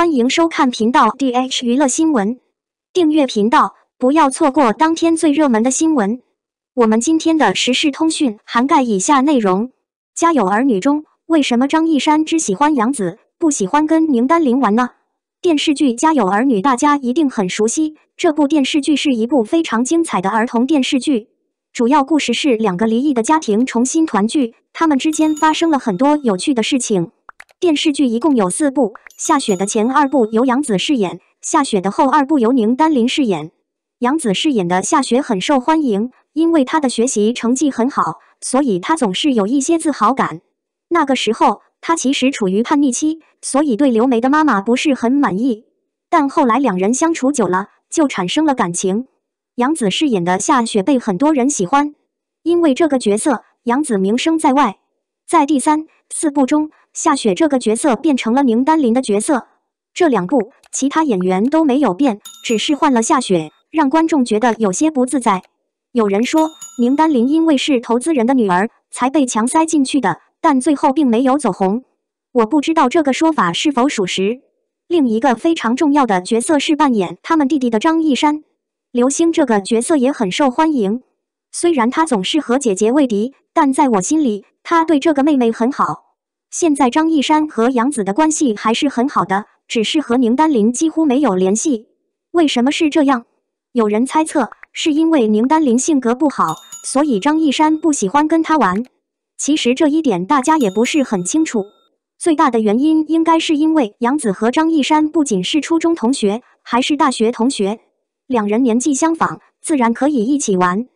欢迎收看频道 D H 娱乐新闻，订阅频道，不要错过当天最热门的新闻。我们今天的时事通讯涵盖以下内容：《家有儿女》中，为什么张一山只喜欢杨紫，不喜欢跟宁丹琳玩呢？电视剧《家有儿女》大家一定很熟悉，这部电视剧是一部非常精彩的儿童电视剧。主要故事是两个离异的家庭重新团聚，他们之间发生了很多有趣的事情。电视剧一共有四部，《下雪的》前二部由杨紫饰演，《下雪的》后二部由宁丹琳饰演。杨紫饰演的夏雪很受欢迎，因为她的学习成绩很好，所以她总是有一些自豪感。那个时候，她其实处于叛逆期，所以对刘梅的妈妈不是很满意。但后来两人相处久了，就产生了感情。杨紫饰演的夏雪被很多人喜欢，因为这个角色，杨紫名声在外。在第三、四部中。夏雪这个角色变成了宁丹琳的角色，这两部其他演员都没有变，只是换了夏雪，让观众觉得有些不自在。有人说，宁丹琳因为是投资人的女儿才被强塞进去的，但最后并没有走红。我不知道这个说法是否属实。另一个非常重要的角色是扮演他们弟弟的张一山。刘星这个角色也很受欢迎，虽然他总是和姐姐为敌，但在我心里，他对这个妹妹很好。现在张一山和杨紫的关系还是很好的，只是和宁丹琳几乎没有联系。为什么是这样？有人猜测是因为宁丹琳性格不好，所以张一山不喜欢跟他玩。其实这一点大家也不是很清楚。最大的原因应该是因为杨紫和张一山不仅是初中同学，还是大学同学，两人年纪相仿，自然可以一起玩。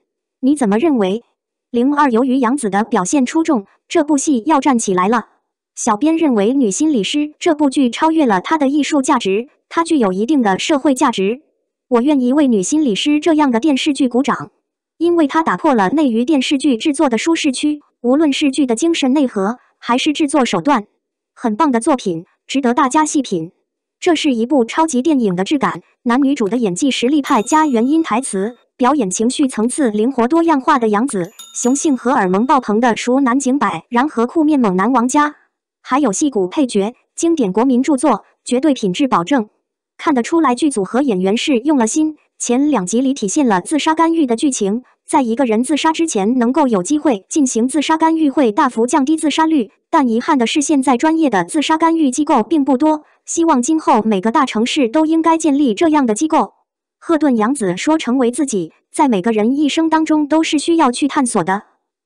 你怎么认为？零二，由于杨紫的表现出众，这部戏要站起来了。小编认为，《女心理师》这部剧超越了它的艺术价值，它具有一定的社会价值。我愿意为《女心理师》这样的电视剧鼓掌，因为它打破了内娱电视剧制作的舒适区。无论是剧的精神内核还是制作手段，很棒的作品，值得大家细品。这是一部超级电影的质感，男女主的演技实力派加元音台词，表演情绪层次灵活多样化的杨紫，雄性荷尔蒙爆棚的熟男景柏，然和酷面猛男王佳。还有戏骨配角，经典国民著作，绝对品质保证。看得出来，剧组和演员是用了心。前两集里体现了自杀干预的剧情，在一个人自杀之前，能够有机会进行自杀干预，会大幅降低自杀率。但遗憾的是，现在专业的自杀干预机构并不多。希望今后每个大城市都应该建立这样的机构。赫顿·杨子说：“成为自己，在每个人一生当中都是需要去探索的。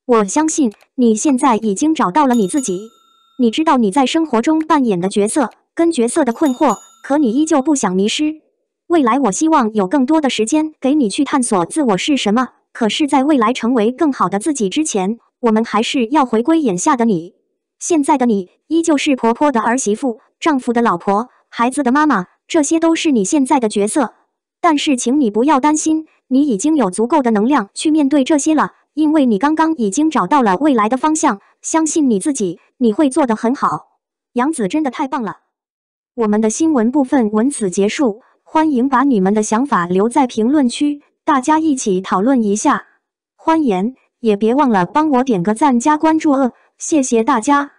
我相信你现在已经找到了你自己。”你知道你在生活中扮演的角色跟角色的困惑，可你依旧不想迷失。未来，我希望有更多的时间给你去探索自我是什么。可是，在未来成为更好的自己之前，我们还是要回归眼下的你。现在的你依旧是婆婆的儿媳妇、丈夫的老婆、孩子的妈妈，这些都是你现在的角色。但是，请你不要担心，你已经有足够的能量去面对这些了，因为你刚刚已经找到了未来的方向。相信你自己，你会做得很好。杨子真的太棒了。我们的新闻部分文此结束，欢迎把你们的想法留在评论区，大家一起讨论一下。欢迎，也别忘了帮我点个赞加关注哦，谢谢大家。